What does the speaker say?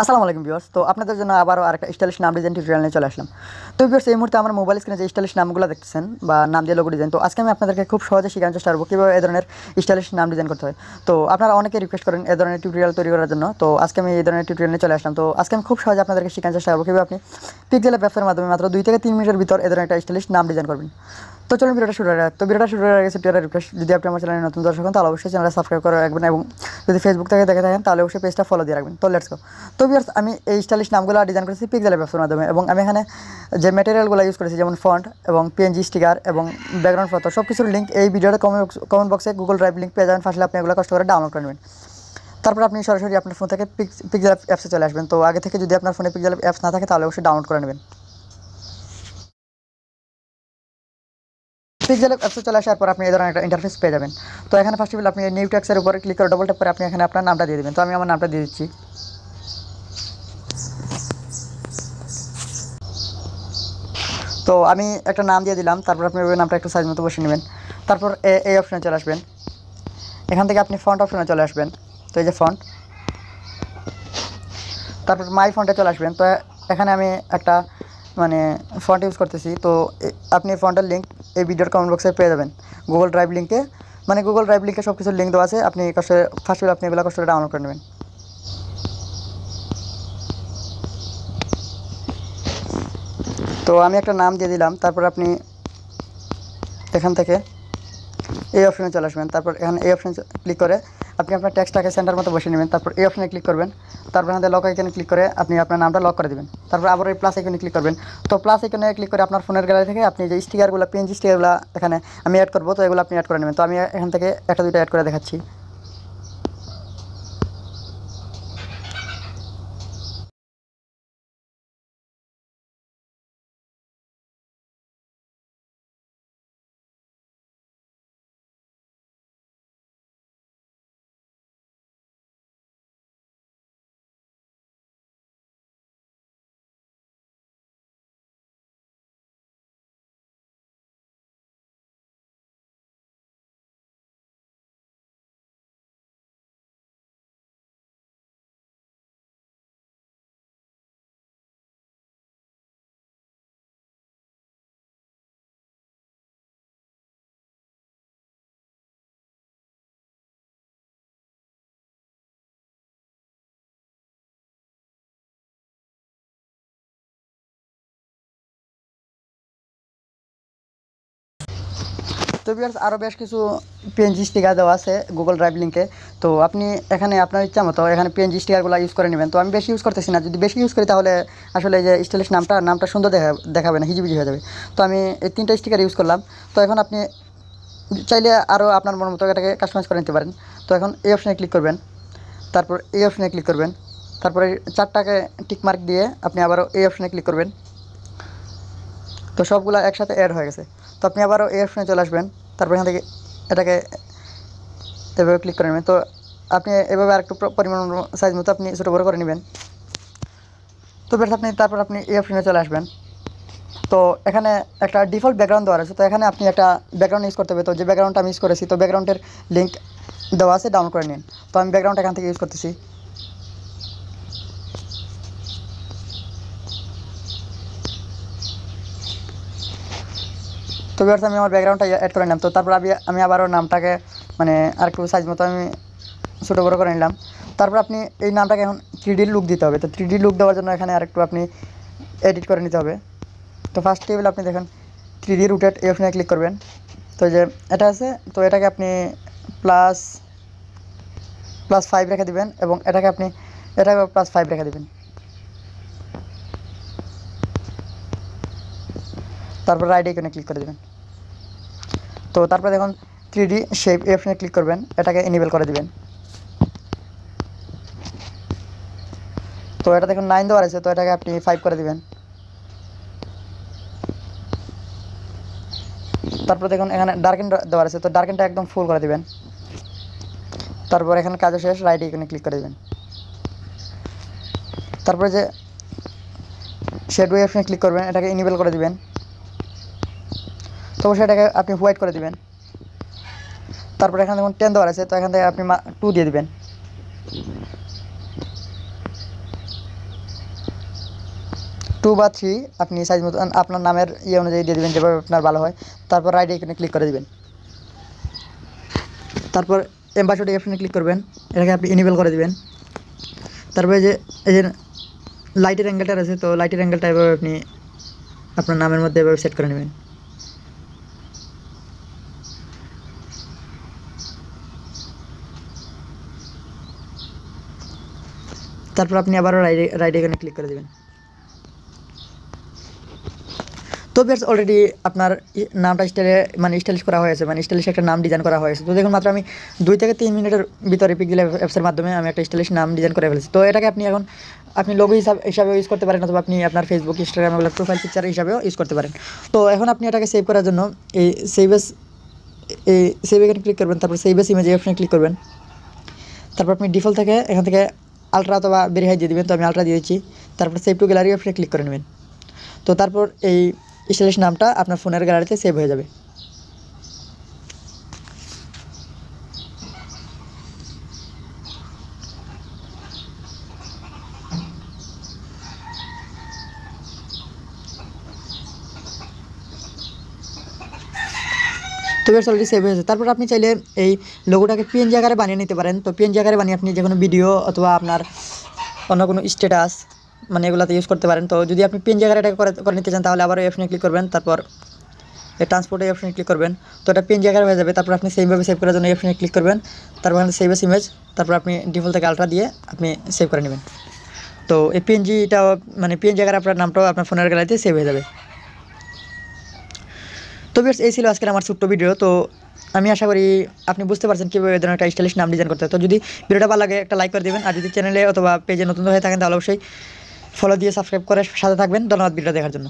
আসসালামু আলাইকুম বিয়ার্স তো আপনাদের জন্য আবারও আরেকটা স্টাইলিশ নাম ডিজাইন টিউটোরিয়াল নিয়ে চলে আসলাম তো বিয়ার্স এই মুহূর্তে আমার মোবাইল স্ক্রিনে যে স্টাইলিশ নামগুলো দেখতেছেন বা নাম দিয়ে লোগো ডিজাইন তো আজকে আমি আপনাদেরকে খুব সহজে শেখানোর চেষ্টা করবো কীভাবে এ ধরনের স্টাইলিশ নাম ডিজাইন করতে হয় তো আপনারা অনেকে রিকোয়েস্ট করেন এ ধরনের টিউটোরিয়াল তৈরি করার জন্য তো আজকে আমি এই ধরনের টিউটোরিয়াল নিয়ে চলে আসলাম তো আজকে আমি খুব সহজে আপনাদেরকে শেখানোর চেষ্টা করবো কীভাবে আপনি পিকজেলের ব্যবসার মাধ্যমে মাত্র দুই থেকে তিন মিনিটের ভিতর এ ধরনের একটা স্টাইলিশ নাম ডিজাইন করবেন তো চলুন ভিডিওটা শুরু করা তো ভিডিওটা শুরু করার আগে সেটা রিকোয়েস্ট যদি আপনি আমার চ্যানেলে নতুন দর্শক হন তাহলে অবশ্যই চ্যানেলটা সাবস্ক্রাইব করে রাখবেন এবং যদি ফেসবুক থেকে দেখে থাকেন তাহলে অবশ্যই পেজটা ফলো দিয়ে রাখবেন তো লেটস গো তো বিয়ার্স আমি এই স্টাইলিশ নামগুলো ডিজাইন করেছি পিক্সেলের ব্যবসার মাধ্যমে এবং আমি এখানে যে ম্যাটেরিয়ালগুলো ইউজ করেছি যেমন ফন্ট এবং পিএনজি স্টিকার এবং ব্যাকগ্রাউন্ড ফটো সব কিছুর লিঙ্ক এই ভিডিওর কমেন্ট কমেন্ট বক্সে গুগল ড্রাইভ লিঙ্ক পেয়ে যাবেন ফার্স্টে আপনি এগুলো কষ্ট করে ডাউনলোড করে নেবেন তারপর আপনি সরাসরি আপনার ফোন থেকে পিক পিক্সেল অ্যাপসে চলে আসবেন তো আগে থেকে যদি আপনার ফোনে পিক্সেল অ্যাপস না থাকে তাহলে অবশ্যই ডাউনলোড করে নেবেন পিক্সেল অ্যাপসে চলে আসার পর আপনি এই ধরনের একটা ইন্টারফেস পেয়ে যাবেন তো এখানে ফার্স্ট অফ অল আপনি নিউ ট্যাক্সের উপরে ক্লিক করে ডবল ট্যাপ করে আপনি এখানে আপনার নামটা দিয়ে দেবেন তো আমি আমার নামটা দিয়ে দিচ্ছি তো আমি একটা নাম দিয়ে দিলাম তারপর আপনি ওই নামটা একটু সাইজ মতো বসে নেবেন তারপর এই অপশানে চলে আসবেন এখান থেকে আপনি ফন্ট অপশানে চলে আসবেন তো এই যে ফন্ট তারপর মাই ফন্টে চলে আসবেন তো এখানে আমি একটা মানে ফন্ট ইউজ করতেছি তো আপনি ফন্টের লিঙ্ক এই ভিডিওর কমেন্ট বক্সে পেয়ে যাবেন গুগল ড্রাইভ লিঙ্কে মানে গুগল ড্রাইভ লিঙ্কে সব কিছুর লিঙ্ক দেওয়া আছে আপনি কষ্ট ফার্স্ট আপনি এগুলো কষ্ট ডাউনলোড করে নেবেন তো আমি একটা নাম দিয়ে দিলাম তারপর আপনি এখান থেকে এই অপশানে চলে আসবেন তারপর এখানে এই অপশানে ক্লিক করে আপনি আপনার ট্যাক্সটাকে সেন্টার মতো বসে নেবেন তারপর এই অপশানে ক্লিক করবেন তারপর আমাদের লক আইকনে ক্লিক করে আপনি আপনার নামটা লক করে দেবেন তারপর আবার এই প্লাস আইকনে ক্লিক করবেন তো প্লাস আইকনে ক্লিক করে আপনার ফোনের গ্যালারি থেকে আপনি যে স্টিকারগুলো পিএনজি স্টিকারগুলো এখানে আমি অ্যাড করবো তো এগুলো আপনি অ্যাড করে নেবেন তো আমি এখান থেকে একটা দুইটা অ্যাড করে দেখাচ্ছি তো বিয়ার্স আরও বেশ কিছু পিএনজি স্টিকার দেওয়া আছে গুগল ড্রাইভ লিঙ্কে তো আপনি এখানে আপনার ইচ্ছা মতো এখানে পিএনজি স্টিকারগুলো ইউজ করে নেবেন তো আমি বেশি ইউজ করতেছি না যদি বেশি ইউজ করি তাহলে আসলে যে স্টাইলিশ নামটা নামটা সুন্দর দেখা দেখাবে না হিজিবিজি হয়ে যাবে তো আমি এই তিনটা স্টিকার ইউজ করলাম তো এখন আপনি চাইলে আরও আপনার মন মতো এটাকে কাস্টমাইজ করে নিতে পারেন তো এখন এই অপশানে ক্লিক করবেন তারপর এই অপশানে ক্লিক করবেন তারপরে চারটাকে টিকমার্ক দিয়ে আপনি আবারও এই অপশানে ক্লিক করবেন তো সবগুলো একসাথে অ্যাড হয়ে গেছে তো আপনি আবারও এই অপশনে চলে আসবেন তারপর এখান থেকে এটাকে এভাবে ক্লিক করে নেবেন তো আপনি এভাবে আরেকটু পরিমাণ সাইজ মতো আপনি ছোটো বড়ো করে নেবেন তো বেশ আপনি তারপর আপনি এই অপশনে চলে আসবেন তো এখানে একটা ডিফল্ট ব্যাকগ্রাউন্ড দেওয়া আছে তো এখানে আপনি একটা ব্যাকগ্রাউন্ড ইউজ করতে হবে তো যে ব্যাকগ্রাউন্ডটা আমি ইউজ করেছি তো ব্যাকগ্রাউন্ডের লিঙ্ক দেওয়া আছে ডাউনলোড করে নিন তো আমি ব্যাকগ্রাউন্ড এখান থেকে ইউজ করতেছি তো ভিউয়ার্স আমি আমার ব্যাকগ্রাউন্ডটা অ্যাড করে নিলাম তো তারপর আমি আমি আবারও নামটাকে মানে আর একটু সাইজ মতো আমি ছোটো বড়ো করে নিলাম তারপর আপনি এই নামটাকে এখন থ্রি লুক দিতে হবে তো থ্রি লুক দেওয়ার জন্য এখানে আরেকটু আপনি এডিট করে নিতে হবে তো ফার্স্ট টেবিল আপনি দেখেন থ্রি ডি রুটেড এই অপশানে ক্লিক করবেন তো যে এটা আছে তো এটাকে আপনি প্লাস প্লাস ফাইভ রেখে দেবেন এবং এটাকে আপনি এটাকে প্লাস ফাইভ রেখে দেবেন তারপর রাইডে এখানে ক্লিক করে দেবেন তো তারপরে দেখুন থ্রি ডি শেপ এই অপশানে ক্লিক করবেন এটাকে ইনেবল করে দিবেন তো এটা দেখুন নাইন দেওয়ার আছে তো এটাকে আপনি ফাইভ করে দিবেন তারপর দেখুন এখানে ডার্কেন দেওয়ার আছে তো ডার্কেনটা একদম ফুল করে দিবেন তারপর এখানে কাজ শেষ রাইট এখানে ক্লিক করে দেবেন তারপরে যে শেডওয়ে অপশানে ক্লিক করবেন এটাকে ইনেবল করে দিবেন তখন সেটাকে আপনি হোয়াইট করে দিবেন তারপরে এখানে দেখুন টেন দেওয়ার আছে তো এখান থেকে আপনি টু দিয়ে দিবেন টু বা থ্রি আপনি সাইজ মতো আপনার নামের ইয়ে অনুযায়ী দিয়ে দেবেন যেভাবে আপনার ভালো হয় তারপর রাইট এখানে ক্লিক করে দেবেন তারপর এম্বাসডি অপশানে ক্লিক করবেন এটাকে আপনি ইনেবল করে দেবেন তারপরে যে এই যে লাইটের অ্যাঙ্গেলটা আছে তো লাইটের অ্যাঙ্গেলটা এভাবে আপনি আপনার নামের মধ্যে এভাবে সেট করে নেবেন তারপর আপনি আবারও রাইডে রাইড এখানে ক্লিক করে দেবেন তো বিয়ার্স অলরেডি আপনার নামটা স্টাইলে মানে স্টাইলিশ করা হয়েছে মানে স্টাইলিশ একটা নাম ডিজাইন করা হয়েছে তো দেখুন মাত্র আমি দুই থেকে তিন মিনিটের ভিতরে পিক দিলে অ্যাপসের মাধ্যমে আমি একটা স্টাইলিশ নাম ডিজাইন করে ফেলেছি তো এটাকে আপনি এখন আপনি লোক হিসাব হিসাবে ইউজ করতে পারেন অথবা আপনি আপনার ফেসবুক ইনস্টাগ্রাম এগুলো প্রোফাইল পিকচার হিসাবেও ইউজ করতে পারেন তো এখন আপনি এটাকে সেভ করার জন্য এই সেভেস এই সেভ এখানে ক্লিক করবেন তারপর সেভেস ইমেজ অপশানে ক্লিক করবেন তারপর আপনি ডিফল্ট থেকে এখান থেকে আলট্রা অথবা বেরি হাই দিয়ে দেবেন তো আমি আলট্রা দিয়ে দিচ্ছি তারপর সেভ টু গ্যালারি অপশানে ক্লিক করে নেবেন তো তারপর এই স্টাইলিশ নামটা আপনার ফোনের গ্যালারিতে সেভ হয়ে যাবে তো ব্যাস অলরেডি সেভ হয়েছে তারপর আপনি চাইলে এই লোগোটাকে পিএনজি আকারে বানিয়ে নিতে পারেন তো পিএনজি আকারে বানিয়ে আপনি যে কোনো ভিডিও অথবা আপনার অন্য কোনো স্ট্যাটাস মানে এগুলোতে ইউজ করতে পারেন তো যদি আপনি পিএনজি আকারে এটাকে করে নিতে চান তাহলে আবার অপশনে ক্লিক করবেন তারপর ট্রান্সপোর্টের অপশনে ক্লিক করবেন তো এটা পিএনজি আকারে হয়ে যাবে তারপর আপনি সেইভাবে সেভ করার জন্য অপশনে ক্লিক করবেন তারপর আপনি সেভ ইমেজ তারপর আপনি ডিফল্ট থেকে আলট্রা দিয়ে আপনি সেভ করে নেবেন তো এই পিএনজিটাও মানে পিএনজি আকারে আপনার নামটাও আপনার ফোনের গ্যালারিতে সেভ হয়ে যাবে তো বেশ এই ছিল আজকের আমার ছোট্ট ভিডিও তো আমি আশা করি আপনি বুঝতে পারছেন কীভাবে ধরনের একটা স্টাইলিশ নাম ডিজাইন করতে হয় তো যদি ভিডিওটা ভালো লাগে একটা লাইক করে দেবেন আর যদি চ্যানেলে অথবা পেজে নতুন হয়ে থাকেন তাহলে অবশ্যই ফলো দিয়ে সাবস্ক্রাইব করে সাথে থাকবেন ধন্যবাদ ভিডিও দেখার জন্য